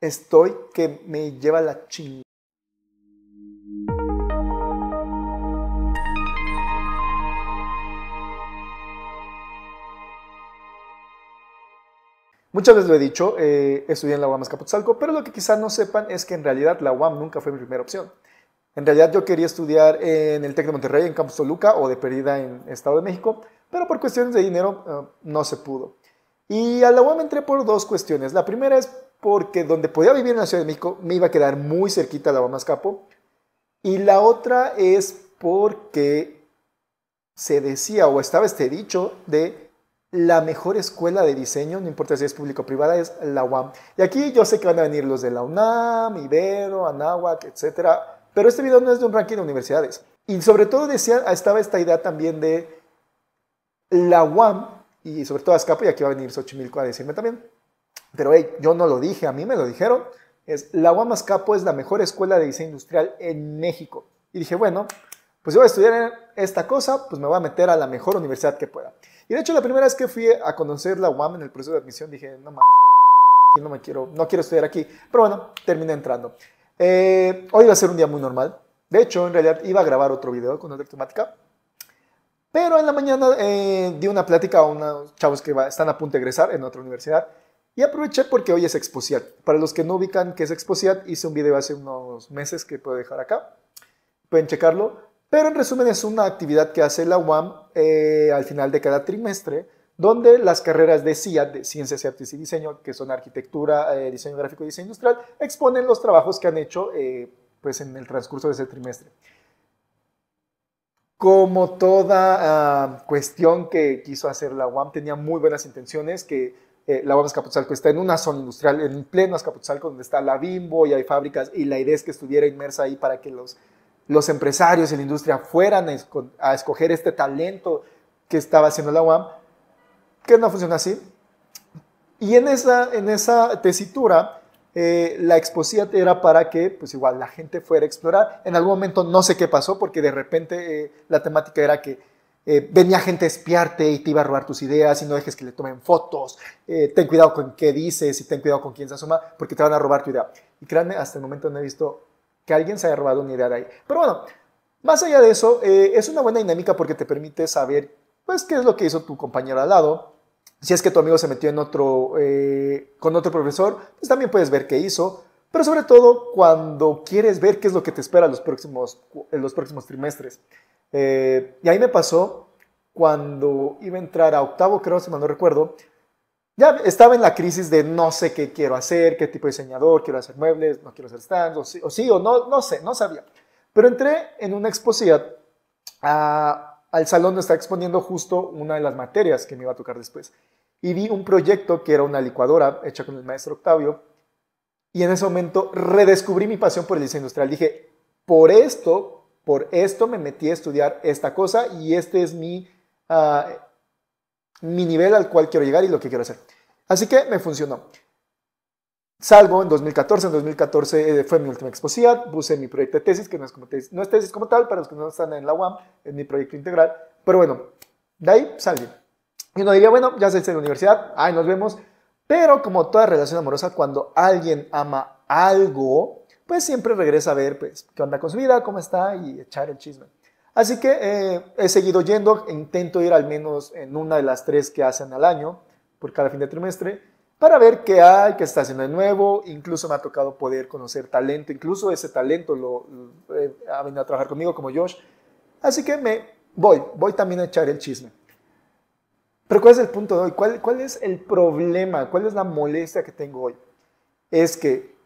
estoy que me lleva la chingada. Muchas veces lo he dicho, eh, estudié en la UAM Escapotzalco, pero lo que quizás no sepan es que en realidad la UAM nunca fue mi primera opción. En realidad yo quería estudiar en el TEC de Monterrey, en Campus Toluca o de Perdida en Estado de México, pero por cuestiones de dinero eh, no se pudo. Y a la UAM entré por dos cuestiones. La primera es porque donde podía vivir en la Ciudad de México me iba a quedar muy cerquita de la UAM Capo. Y la otra es porque se decía o estaba este dicho de la mejor escuela de diseño, no importa si es público o privada, es la UAM. Y aquí yo sé que van a venir los de la UNAM, Ibero, Anáhuac, etc. pero este video no es de un ranking de universidades. Y sobre todo decía, estaba esta idea también de la UAM y sobre todo Azcapo, y aquí va a venir Xochimilco a decirme también, pero hey, yo no lo dije, a mí me lo dijeron, es la UAMAS Capo es la mejor escuela de diseño industrial en México. Y dije, bueno, pues yo voy a estudiar esta cosa, pues me voy a meter a la mejor universidad que pueda. Y de hecho, la primera vez que fui a conocer la UAM en el proceso de admisión, dije, no mames, no me quiero, no quiero estudiar aquí. Pero bueno, terminé entrando. Eh, hoy va a ser un día muy normal. De hecho, en realidad iba a grabar otro video con otra temática. Pero en la mañana eh, di una plática a unos chavos que están a punto de egresar en otra universidad y aproveché porque hoy es Exposiat. Para los que no ubican qué es Exposiat, hice un video hace unos meses que puedo dejar acá. Pueden checarlo. Pero en resumen es una actividad que hace la UAM eh, al final de cada trimestre, donde las carreras de CIAT, de Ciencias, Artes y Diseño, que son Arquitectura, eh, Diseño Gráfico y Diseño Industrial, exponen los trabajos que han hecho eh, pues en el transcurso de ese trimestre. Como toda ah, cuestión que quiso hacer la UAM, tenía muy buenas intenciones que eh, la UAM Azcapotzalco está en una zona industrial, en pleno Azcapotzalco, donde está la Bimbo y hay fábricas, y la idea es que estuviera inmersa ahí para que los, los empresarios y la industria fueran a, escoger este talento que estaba haciendo la UAM, que no funciona así. Y en esa, en esa tesitura, eh, la exposición era para que, pues igual, la gente fuera a explorar. En algún momento no sé qué pasó, porque de repente eh, la temática era que eh, venía gente a espiarte y te iba a robar tus ideas y no dejes que le tomen fotos, eh, ten cuidado con qué dices y ten cuidado con quién se asoma porque te van a robar tu idea. Y créanme, hasta el momento no he visto que alguien se haya robado una idea de ahí. Pero bueno, más allá de eso, eh, es una buena dinámica porque te permite saber pues qué es lo que hizo tu compañero al lado. Si es que tu amigo se metió en otro, con otro profesor, pues también puedes ver qué hizo. Pero sobre todo cuando quieres ver qué es lo que te espera los próximos, en los próximos trimestres. Eh, y ahí me pasó cuando iba a entrar a octavo, creo, si mal no recuerdo, ya estaba en la crisis de no sé qué quiero hacer, qué tipo de diseñador, quiero hacer muebles, no quiero hacer stands, o sí o, no, no sé, no sabía. Pero entré en una exposición al salón donde estaba exponiendo justo una de las materias que me iba a tocar después. Y vi un proyecto que era una licuadora hecha con el maestro Octavio. Y en ese momento redescubrí mi pasión por el diseño industrial. Dije, por esto por esto me metí a estudiar esta cosa y este es mi, ah, mi nivel al cual quiero llegar y lo que quiero hacer. Así que me funcionó. Salvo en 2014, en 2014 eh, fue mi última exposición, puse mi proyecto de tesis, que no es, como tesis, no tesis como tal, para los que no están en la UAM, es mi proyecto integral, pero bueno, de ahí salí. Y uno diría, bueno, ya se en la universidad, ahí nos vemos, pero como toda relación amorosa, cuando alguien ama algo, pues siempre regresa a ver pues, qué onda con su vida, cómo está y echar el chisme. Así que eh, he seguido yendo, intento ir al menos en una de las tres que hacen al año, por cada fin de trimestre, para ver qué hay, qué está haciendo de nuevo. Incluso me ha tocado poder conocer talento, incluso ese talento lo, eh, ha venido a trabajar conmigo como Josh. Así que me voy, voy también a echar el chisme. Pero ¿cuál es el punto de hoy? ¿Cuál es el problema? ¿Cuál es la molestia que tengo hoy? Es que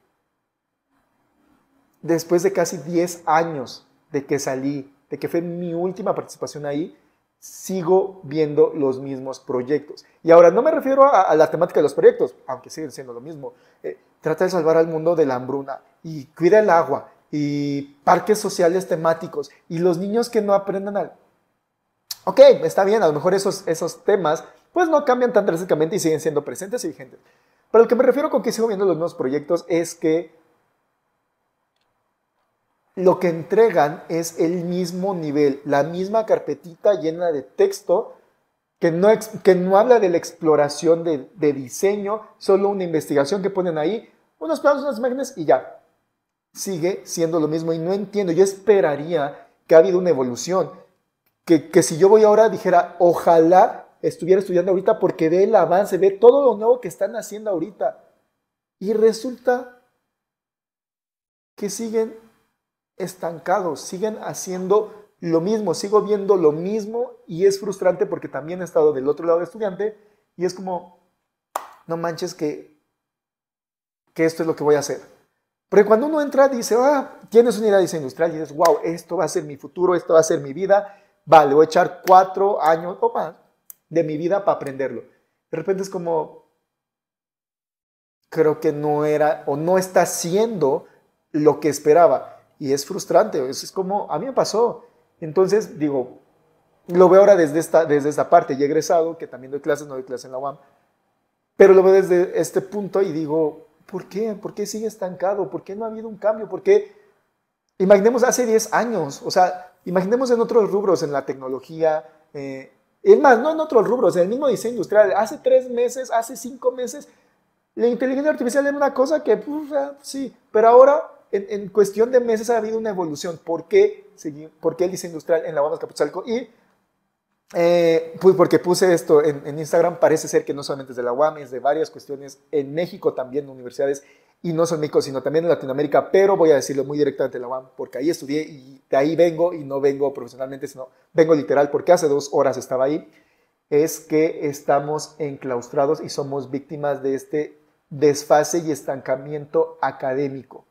después de casi 10 años de que salí, de que fue mi última participación ahí, sigo viendo los mismos proyectos. Y ahora no me refiero a, la temática de los proyectos, aunque siguen siendo lo mismo. Eh, trata de salvar al mundo de la hambruna y cuida el agua y parques sociales temáticos y los niños que no aprendan al... Ok, está bien, a lo mejor esos, esos temas pues no cambian tan drásticamente y siguen siendo presentes y vigentes. Pero lo que me refiero con que sigo viendo los mismos proyectos es que lo que entregan es el mismo nivel, la misma carpetita llena de texto que no, que no habla de la exploración de, de diseño, solo una investigación que ponen ahí, unos planos, unas imágenes y ya. Sigue siendo lo mismo y no entiendo, yo esperaría que ha habido una evolución, que, que si yo voy ahora dijera, ojalá estuviera estudiando ahorita porque ve el avance, ve todo lo nuevo que están haciendo ahorita. Y resulta que siguen estancados, siguen haciendo lo mismo, sigo viendo lo mismo y es frustrante porque también he estado del otro lado de estudiante y es como, no manches que, que esto es lo que voy a hacer. Porque cuando uno entra dice, ah, tienes una idea industrial y dices, wow, esto va a ser mi futuro, esto va a ser mi vida, vale, voy a echar cuatro años o más de mi vida para aprenderlo. De repente es como, creo que no era o no está siendo lo que esperaba y es frustrante, es, es como a mí me pasó. Entonces, digo, lo veo ahora desde esta, desde esta parte, y he egresado, que también doy clases, no doy clases en la UAM, pero lo veo desde este punto y digo, ¿por qué? ¿Por qué sigue estancado? ¿Por qué no ha habido un cambio? ¿Por qué? Imaginemos hace 10 años, o sea, imaginemos en otros rubros, en la tecnología, eh, es más, no en otros rubros, en el mismo diseño industrial, hace 3 meses, hace 5 meses, la inteligencia artificial era una cosa que, pues, sí, pero ahora en, cuestión de meses ha habido una evolución. ¿Por qué, el diseño industrial en la de Capuzalco? Y eh, pues porque puse esto en, Instagram, parece ser que no solamente es de la UAM, es de varias cuestiones en México también, universidades, y no solo en México, sino también en Latinoamérica, pero voy a decirlo muy directamente la UAM, porque ahí estudié y de ahí vengo, y no vengo profesionalmente, sino vengo literal, porque hace dos horas estaba ahí, es que estamos enclaustrados y somos víctimas de este desfase y estancamiento académico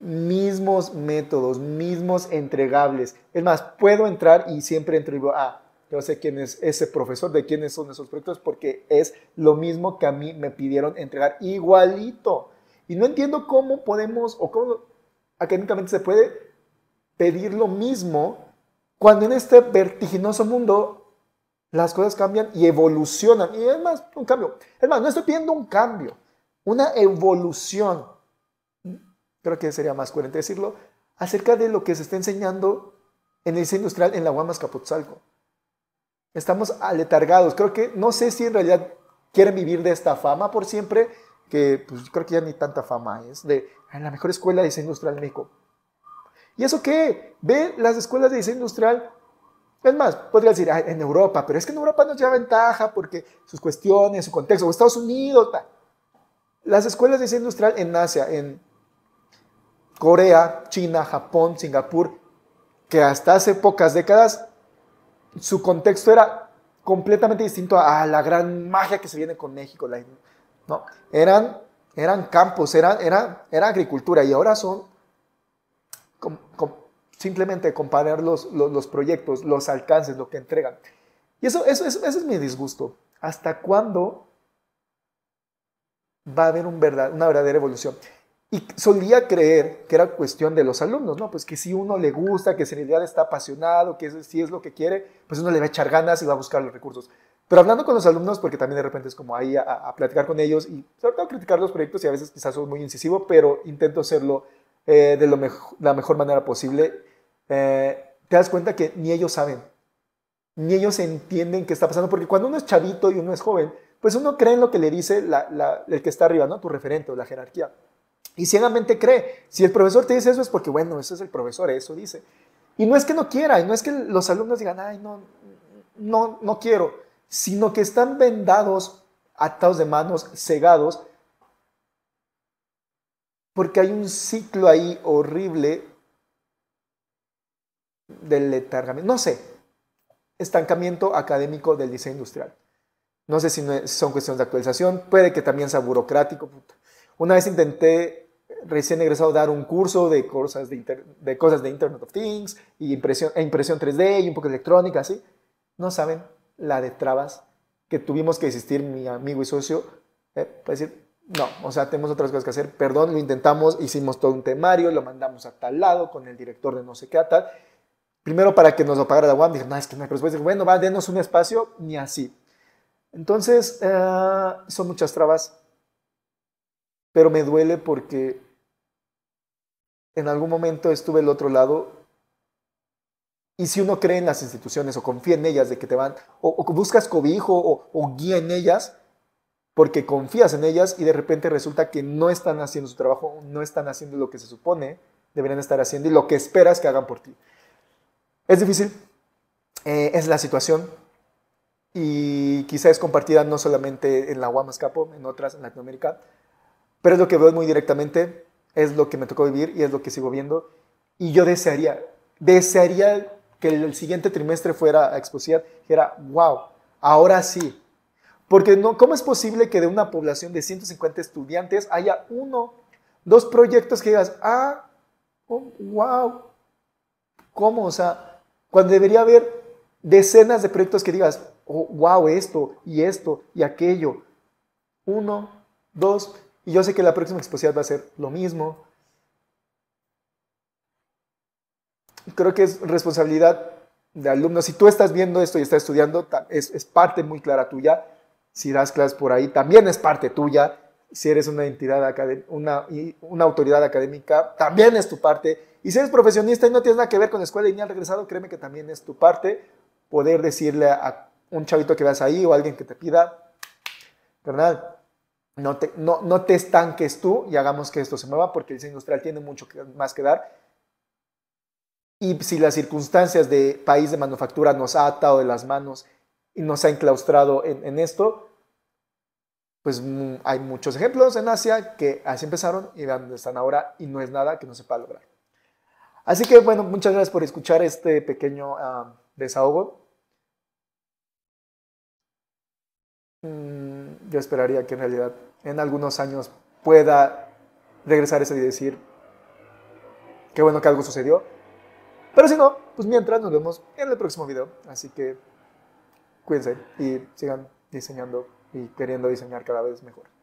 mismos métodos, mismos entregables. Es más, puedo entrar y siempre y digo ah, yo sé quién es ese profesor, de quiénes son esos proyectos, porque es lo mismo que a mí me pidieron entregar, igualito. Y no entiendo cómo podemos o cómo académicamente se puede pedir lo mismo cuando en este vertiginoso mundo las cosas cambian y evolucionan. Y es más, un cambio. Es más, no estoy pidiendo un cambio, una evolución creo que sería más coherente decirlo, acerca de lo que se está enseñando en el diseño industrial en la UAM Estamos aletargados. Creo que no sé si en realidad quieren vivir de esta fama por siempre, que pues, creo que ya ni tanta fama es, de ah, la mejor escuela de diseño industrial en México. ¿Y eso qué? Ve las escuelas de diseño industrial. Es más, podría decir, en Europa, pero es que en Europa nos lleva ventaja porque sus cuestiones, su contexto, o Estados Unidos. Las escuelas de diseño industrial en Asia, en Corea, China, Japón, Singapur, que hasta hace pocas décadas su contexto era completamente distinto a, la gran magia que se viene con México. ¿no? eran, eran campos, eran, era, era agricultura y ahora son simplemente comparar los, los, proyectos, los alcances, lo que entregan. Y eso, eso, es mi disgusto. ¿Hasta cuándo va a haber una verdadera evolución? Y solía creer que era cuestión de los alumnos, ¿no? Pues que si uno le gusta, que si en realidad está apasionado, que si es lo que quiere, pues uno le va a echar ganas y va a buscar los recursos. Pero hablando con los alumnos, porque también de repente es como ahí a, platicar con ellos y sobre todo criticar los proyectos y a veces quizás soy muy incisivo, pero intento hacerlo eh, de lo la mejor manera posible. Eh, te das cuenta que ni ellos saben, ni ellos entienden qué está pasando, porque cuando uno es chavito y uno es joven, pues uno cree en lo que le dice el que está arriba, ¿no? Tu referente o la jerarquía. Y ciegamente cree. Si el profesor te dice eso es porque, bueno, eso es el profesor, eso dice. Y no es que no quiera, y no es que los alumnos digan, ay, no, no, no quiero, sino que están vendados, atados de manos, cegados, porque hay un ciclo ahí horrible del letargamiento, no sé, estancamiento académico del diseño industrial. No sé si son cuestiones de actualización, puede que también sea burocrático, puta una vez intenté, recién egresado, dar un curso de cosas de, cosas de Internet of Things y impresión, e impresión 3D y un poco de electrónica, así. No saben la de trabas que tuvimos que existir mi amigo y socio eh, decir, no, o sea, tenemos otras cosas que hacer, perdón, lo intentamos, hicimos todo un temario, lo mandamos a tal lado con el director de no sé qué, a tal. Primero para que nos lo pagara la UAM, dije, no, es que no hay presupuesto, bueno, va, denos un espacio, ni así. Entonces, eh, son muchas trabas, pero me duele porque en algún momento estuve el otro lado y si uno cree en las instituciones o confía en ellas de que te van, o, buscas cobijo o, guía en ellas, porque confías en ellas y de repente resulta que no están haciendo su trabajo, no están haciendo lo que se supone deberían estar haciendo y lo que esperas que hagan por ti. Es difícil, eh, es la situación y quizá es compartida no solamente en la Escapo, en otras en Latinoamérica, pero es lo que veo muy directamente, es lo que me tocó vivir y es lo que sigo viendo. Y yo desearía, desearía que el siguiente trimestre fuera a exposición que era, wow, ahora sí. Porque no, ¿cómo es posible que de una población de 150 estudiantes haya uno, dos proyectos que digas, ah, wow, oh, ¿cómo? O sea, cuando debería haber decenas de proyectos que digas, wow, oh, esto y esto y aquello. Uno, dos, y yo sé que la próxima exposición va a ser lo mismo. Creo que es responsabilidad de alumnos. Si tú estás viendo esto y estás estudiando, es, parte muy clara tuya. Si das clases por ahí, también es parte tuya. Si eres una entidad académica, una, una autoridad académica, también es tu parte. Y si eres profesionista y no tienes nada que ver con la escuela y ni al regresado, créeme que también es tu parte poder decirle a un chavito que vas ahí o a alguien que te pida, ¿verdad? no te, no, te estanques tú y hagamos que esto se mueva porque el industrial tiene mucho más que dar. Y si las circunstancias de país de manufactura nos ha atado de las manos y nos ha enclaustrado en, esto, pues mm, hay muchos ejemplos en Asia que así empezaron y donde están ahora y no es nada que no se pueda lograr. Así que bueno, muchas gracias por escuchar este pequeño ah, desahogo. Mm, yo esperaría que en realidad en algunos años pueda regresar eso y decir, qué bueno que algo sucedió. Pero si no, pues mientras nos vemos en el próximo video. Así que cuídense y sigan diseñando y queriendo diseñar cada vez mejor.